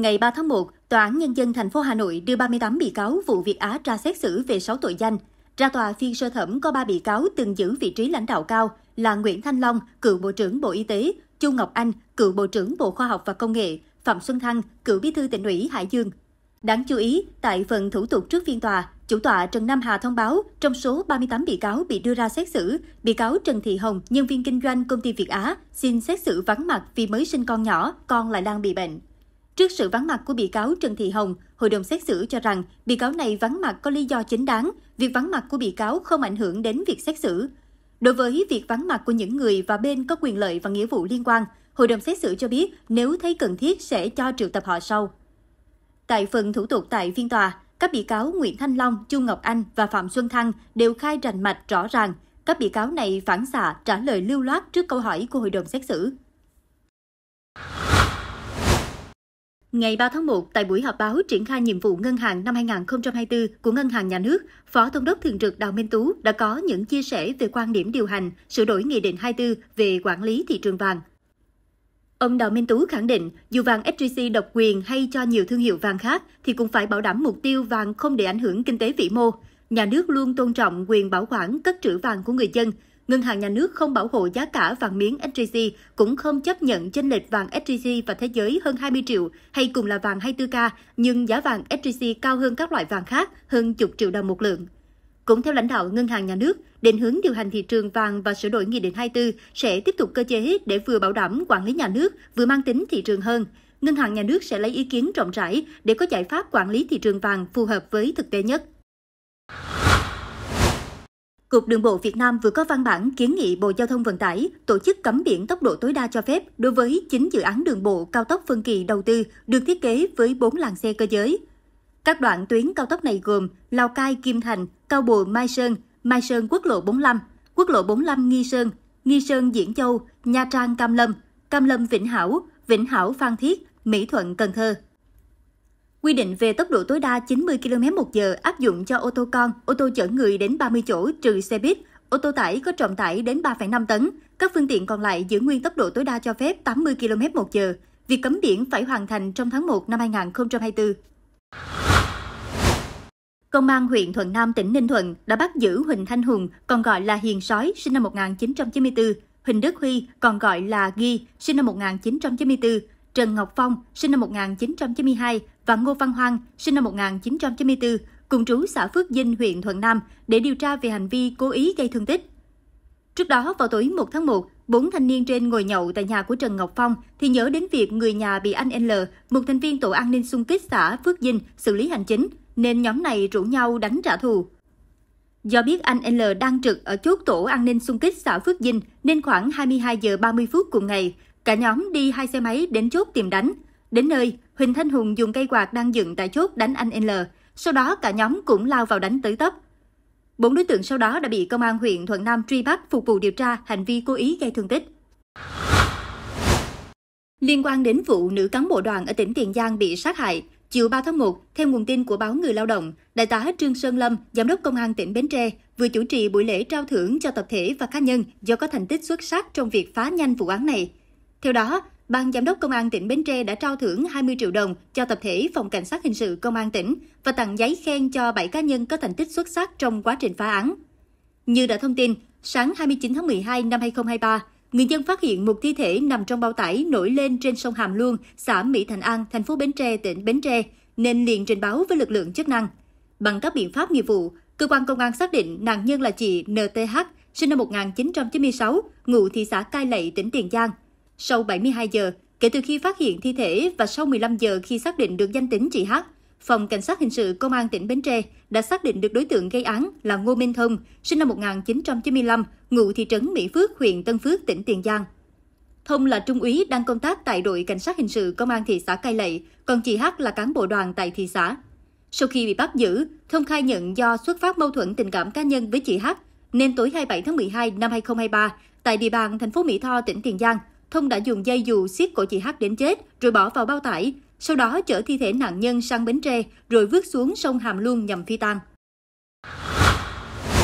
Ngày 3 tháng 1, Tòa án Nhân dân thành phố Hà Nội đưa 38 bị cáo vụ Việt Á ra xét xử về 6 tội danh. Ra tòa phiên sơ thẩm có 3 bị cáo từng giữ vị trí lãnh đạo cao là Nguyễn Thanh Long, cựu Bộ trưởng Bộ Y tế, Chu Ngọc Anh, cựu Bộ trưởng Bộ Khoa học và Công nghệ, Phạm Xuân Thăng, cựu Bí thư tỉnh ủy Hải Dương. Đáng chú ý, tại phần thủ tục trước phiên tòa, chủ tọa Trần Nam Hà thông báo trong số 38 bị cáo bị đưa ra xét xử, bị cáo Trần Thị Hồng, nhân viên kinh doanh công ty Việt Á, xin xét xử vắng mặt vì mới sinh con nhỏ, con lại đang bị bệnh. Trước sự vắng mặt của bị cáo Trần Thị Hồng, hội đồng xét xử cho rằng bị cáo này vắng mặt có lý do chính đáng, việc vắng mặt của bị cáo không ảnh hưởng đến việc xét xử. Đối với việc vắng mặt của những người và bên có quyền lợi và nghĩa vụ liên quan, hội đồng xét xử cho biết nếu thấy cần thiết sẽ cho triệu tập họ sau. Tại phần thủ tục tại phiên tòa, các bị cáo Nguyễn Thanh Long, Chu Ngọc Anh và Phạm Xuân Thăng đều khai rành mạch rõ ràng. Các bị cáo này phản xạ trả lời lưu loát trước câu hỏi của hội đồng xét xử. Ngày 3 tháng 1, tại buổi họp báo triển khai nhiệm vụ ngân hàng năm 2024 của Ngân hàng Nhà nước, Phó Thống đốc Thường trực Đào Minh Tú đã có những chia sẻ về quan điểm điều hành, sửa đổi Nghị định 24 về quản lý thị trường vàng. Ông Đào Minh Tú khẳng định, dù vàng SJC độc quyền hay cho nhiều thương hiệu vàng khác thì cũng phải bảo đảm mục tiêu vàng không để ảnh hưởng kinh tế vĩ mô. Nhà nước luôn tôn trọng quyền bảo quản cất trữ vàng của người dân – Ngân hàng Nhà nước không bảo hộ giá cả vàng miếng SJC, cũng không chấp nhận chênh lệch vàng SJC và thế giới hơn 20 triệu hay cùng là vàng 24K, nhưng giá vàng SJC cao hơn các loại vàng khác hơn chục triệu đồng một lượng. Cũng theo lãnh đạo Ngân hàng Nhà nước, định hướng điều hành thị trường vàng và sửa đổi Nghị định 24 sẽ tiếp tục cơ chế để vừa bảo đảm quản lý nhà nước, vừa mang tính thị trường hơn. Ngân hàng Nhà nước sẽ lấy ý kiến rộng rãi để có giải pháp quản lý thị trường vàng phù hợp với thực tế nhất. Cục Đường bộ Việt Nam vừa có văn bản kiến nghị Bộ Giao thông Vận tải tổ chức cấm biển tốc độ tối đa cho phép đối với 9 dự án đường bộ cao tốc phân kỳ đầu tư được thiết kế với 4 làn xe cơ giới. Các đoạn tuyến cao tốc này gồm Lào Cai Kim Thành, Cao Bồ Mai Sơn, Mai Sơn Quốc lộ 45, Quốc lộ 45 Nghi Sơn, Nghi Sơn Diễn Châu, Nha Trang Cam Lâm, Cam Lâm Vĩnh Hảo, Vĩnh Hảo Phan Thiết, Mỹ Thuận Cần Thơ. Quy định về tốc độ tối đa 90 km một giờ áp dụng cho ô tô con, ô tô chở người đến 30 chỗ trừ xe buýt, ô tô tải có trọng tải đến 3,5 tấn. Các phương tiện còn lại giữ nguyên tốc độ tối đa cho phép 80 km một giờ. Việc cấm biển phải hoàn thành trong tháng 1 năm 2024. Công an huyện Thuận Nam, tỉnh Ninh Thuận đã bắt giữ Huỳnh Thanh Hùng, còn gọi là Hiền Sói, sinh năm 1994, Huỳnh Đức Huy, còn gọi là Ghi, sinh năm 1994, Trần Ngọc Phong, sinh năm 1992, và Ngô Văn Hoang, sinh năm 1994, cùng trú xã Phước Dinh, huyện Thuận Nam, để điều tra về hành vi cố ý gây thương tích. Trước đó, vào tối 1 tháng 1, bốn thanh niên trên ngồi nhậu tại nhà của Trần Ngọc Phong thì nhớ đến việc người nhà bị anh L, một thành viên tổ an ninh xung kích xã Phước Dinh, xử lý hành chính, nên nhóm này rủ nhau đánh trả thù. Do biết anh L đang trực ở chốt tổ an ninh xung kích xã Phước Dinh nên khoảng 22 giờ 30 phút cùng ngày, cả nhóm đi hai xe máy đến chốt tìm đánh – Đến nơi, Huỳnh Thanh Hùng dùng cây quạt đang dựng tại chốt đánh anh N. Sau đó cả nhóm cũng lao vào đánh tới tấp. Bốn đối tượng sau đó đã bị công an huyện Thuận Nam truy bắt phục vụ điều tra hành vi cố ý gây thương tích. Liên quan đến vụ nữ cán bộ đoàn ở tỉnh Tiền Giang bị sát hại, chiều 3 tháng 1, theo nguồn tin của báo Người Lao động, Đại tá Trương Sơn Lâm, Giám đốc Công an tỉnh Bến Tre, vừa chủ trì buổi lễ trao thưởng cho tập thể và cá nhân do có thành tích xuất sắc trong việc phá nhanh vụ án này. Theo đó, Ban Giám đốc Công an tỉnh Bến Tre đã trao thưởng 20 triệu đồng cho tập thể Phòng Cảnh sát Hình sự Công an tỉnh và tặng giấy khen cho 7 cá nhân có thành tích xuất sắc trong quá trình phá án. Như đã thông tin, sáng 29 tháng 12 năm 2023, người dân phát hiện một thi thể nằm trong bao tải nổi lên trên sông Hàm Luông, xã Mỹ Thành An, thành phố Bến Tre, tỉnh Bến Tre, nên liền trình báo với lực lượng chức năng. Bằng các biện pháp nghiệp vụ, cơ quan công an xác định nạn nhân là chị NTH, sinh năm 1996, ngụ thị xã Cai Lậy, tỉnh Tiền Giang, sau 72 giờ, kể từ khi phát hiện thi thể và sau 15 giờ khi xác định được danh tính chị H, Phòng Cảnh sát Hình sự Công an tỉnh Bến Tre đã xác định được đối tượng gây án là Ngô Minh Thông, sinh năm 1995, ngụ thị trấn Mỹ Phước, huyện Tân Phước, tỉnh Tiền Giang. Thông là trung úy đang công tác tại đội Cảnh sát Hình sự Công an thị xã Cai Lậy, còn chị H là cán bộ đoàn tại thị xã. Sau khi bị bắt giữ, Thông khai nhận do xuất phát mâu thuẫn tình cảm cá nhân với chị H, nên tối 27 tháng 12 năm 2023, tại địa bàn thành phố Mỹ Tho, tỉnh Tiền Giang, Thông đã dùng dây dù siết cổ chị H đến chết rồi bỏ vào bao tải, sau đó chở thi thể nạn nhân sang Bến Tre rồi vứt xuống sông Hàm Luông nhằm phi tang.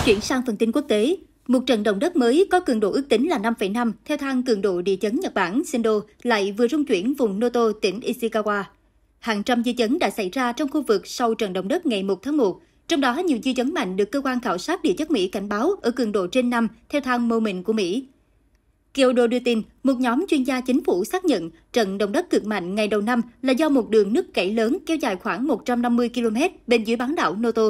Chuyển sang phần tin quốc tế, một trận động đất mới có cường độ ước tính là 5,5 theo thang cường độ địa chấn Nhật Bản Sendo lại vừa rung chuyển vùng Noto, tỉnh Ishikawa. Hàng trăm dư chấn đã xảy ra trong khu vực sau trận động đất ngày 1 tháng 1, trong đó nhiều dư chấn mạnh được cơ quan khảo sát địa chất Mỹ cảnh báo ở cường độ trên 5 theo thang Moment của Mỹ. Kyodo đưa tin, một nhóm chuyên gia chính phủ xác nhận trận động đất cực mạnh ngày đầu năm là do một đường nứt gãy lớn kéo dài khoảng 150 km bên dưới bán đảo Noto.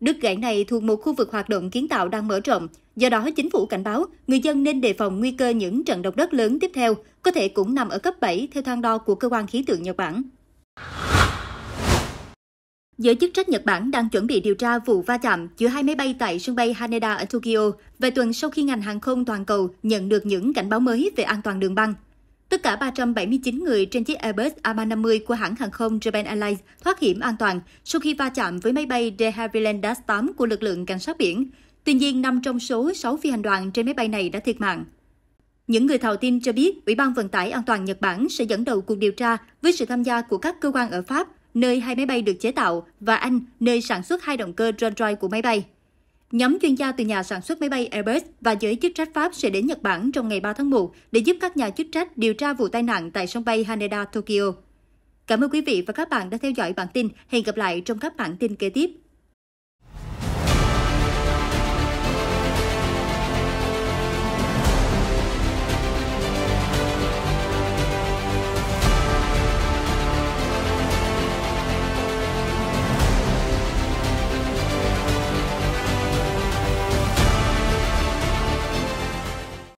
Đứt gãy này thuộc một khu vực hoạt động kiến tạo đang mở rộng, do đó chính phủ cảnh báo người dân nên đề phòng nguy cơ những trận động đất lớn tiếp theo, có thể cũng nằm ở cấp 7 theo thang đo của cơ quan khí tượng Nhật Bản. Giới chức trách Nhật Bản đang chuẩn bị điều tra vụ va chạm giữa hai máy bay tại sân bay Haneda ở Tokyo vài tuần sau khi ngành hàng không toàn cầu nhận được những cảnh báo mới về an toàn đường băng. Tất cả 379 người trên chiếc Airbus A350 của hãng hàng không Japan Airlines thoát hiểm an toàn sau khi va chạm với máy bay De Havilland Dash 8 của lực lượng cảnh sát biển. Tuy nhiên, 5 trong số 6 phi hành đoàn trên máy bay này đã thiệt mạng. Những người thạo tin cho biết Ủy ban Vận tải An toàn Nhật Bản sẽ dẫn đầu cuộc điều tra với sự tham gia của các cơ quan ở Pháp, nơi hai máy bay được chế tạo, và Anh, nơi sản xuất hai động cơ Rolls-Royce của máy bay. Nhóm chuyên gia từ nhà sản xuất máy bay Airbus và giới chức trách Pháp sẽ đến Nhật Bản trong ngày 3 tháng 1 để giúp các nhà chức trách điều tra vụ tai nạn tại sân bay Haneda, Tokyo. Cảm ơn quý vị và các bạn đã theo dõi bản tin. Hẹn gặp lại trong các bản tin kế tiếp.